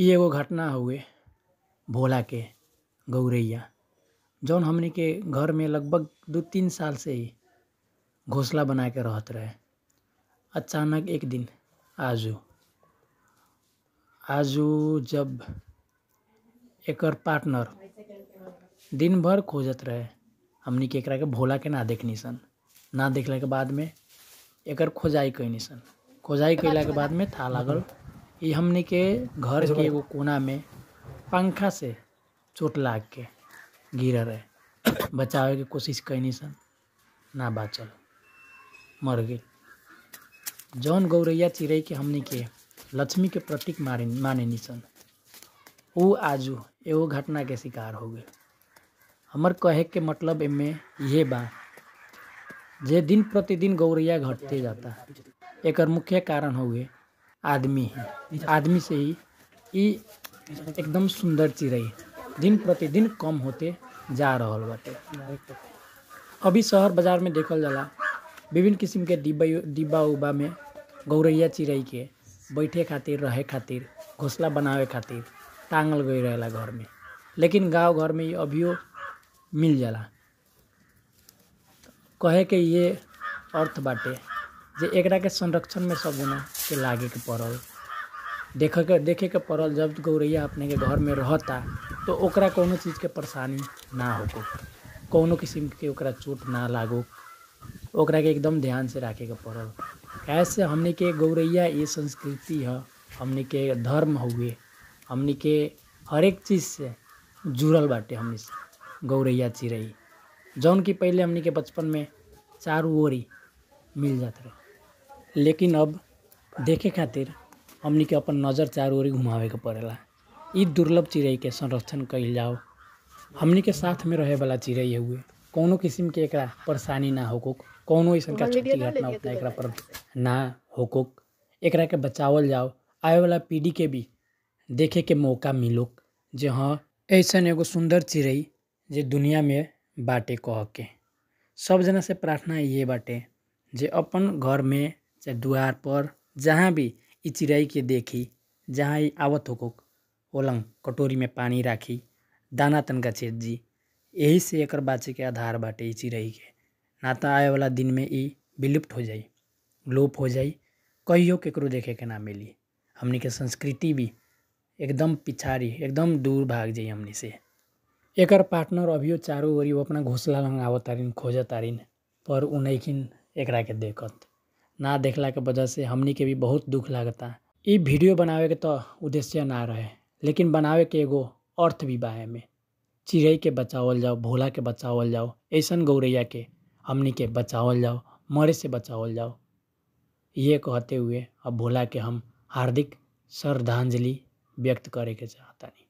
ये एगो घटना हुए भोला के गौरैया जौन हमने के घर में लगभग दू तीन साल से ही घोसला बना के रहत रहे अचानक एक दिन आजू आजू जब एकर पार्टनर दिन भर खोजत रहे हमने के एक के भोला के ना देखनी सन ना देखला के बाद में एकर खोजाई कैनी सन खोजाई कैला के बाद में था लागल ये हमने के घर के एगो कोना में पंखा से चोट लाग के गिर रहे बचावे के कोशिश कैनी सन ना बाचल मर गई जौन गौरैया चिड़ै के हमने के लक्ष्मी के प्रतीक मारे माने सन वो आजू एगो घटना के शिकार हो गए हमर कहे के मतलब इमें ये बा जे दिन प्रतिदिन गौरैया घटते जाता एक मुख्य कारण हो गए आदमी है आदमी से ही ये एकदम सुंदर चिड़ै दिन प्रतिदिन कम होते जा रहा बटे अभी शहर बाजार में देखल जाला विभिन्न किस्म के डिब्बा डिब्बा उब्बा में गौरैया चिड़ै के बैठे खातिर रहे खातिर घोसला बनावे खातिर टांगल गई रहेला घर में लेकिन गांव घर में अभियो मिल जाला कहे के ये अर्थ बाटे जे एक के संरक्षण में सब गुना के लागे के पड़ल देख के देखे के पड़ल जब गौरैया अपने के घर में रहता तो ओकरा कोनो चीज़ के परेशानी ना हो कोनो किस्म के ओकरा चोट ना लागो ओकरा के एकदम ध्यान से रखे के पड़ल कैसे हमने के गौरैया ये संस्कृति है हमने के धर्म हुए हमने के हर एक चीज़ से जुड़ल बाटे हमने से गौरैया चिड़ै जौन कि पहले हमने के बचपन में चारों ओरी मिल जाते रहे लेकिन अब देखे खातिर हमने के अपन नज़र चार ओरी घुमावे के पड़ेला इ दुर्लभ चिड़ै के संरक्षण कल जाओ हमने के साथ में रहे वाला चिड़ै हुए कोनो किस्म के एक परेशानी ना होको कोनो ऐसा का छोटी घटना उतना एकरा तो पर ना होको एक के बचावल जाओ आए वाला पीढ़ी के भी देखे के मौका मिलो जे हाँ ऐसा एगो सुंदर चिड़ै जे दुनिया में बाटे कह के सब जना से प्रार्थना ये बाटे जे अपन घर में चाहे दुआर पर जहाँ भी इ के देखी जहाँ आवत हो होलङ कटोरी में पानी राखी दाना तनका जी यही से एक बाचे के आधार बाटे इ के ना आए वाला दिन में इ विलुप्त हो जाई लोप हो जाई कहियो केकरो देखे के ना मिली हमने के संस्कृति भी एकदम पिछाड़ी एकदम दूर भाग जाए हमने से एकर पार्टनर अभियो चारों ओरी वो अपना घोसला लगावतारिन खोजतारिन पर उ एक के देखत ना देखला के वजह से हमनी के भी बहुत दुख लगता इ वीडियो बनावे के तो उद्देश्य ना रहे लेकिन बनावे के एगो अर्थ भी बाहे में चिड़ै के बचावल जाओ भोला के बचावल जाओ ऐसा गौरैया के हमनी के बचावल जाओ मरे से बचावल जाओ ये कहते हुए अब भोला के हम हार्दिक श्रद्धांजलि व्यक्त करे के नहीं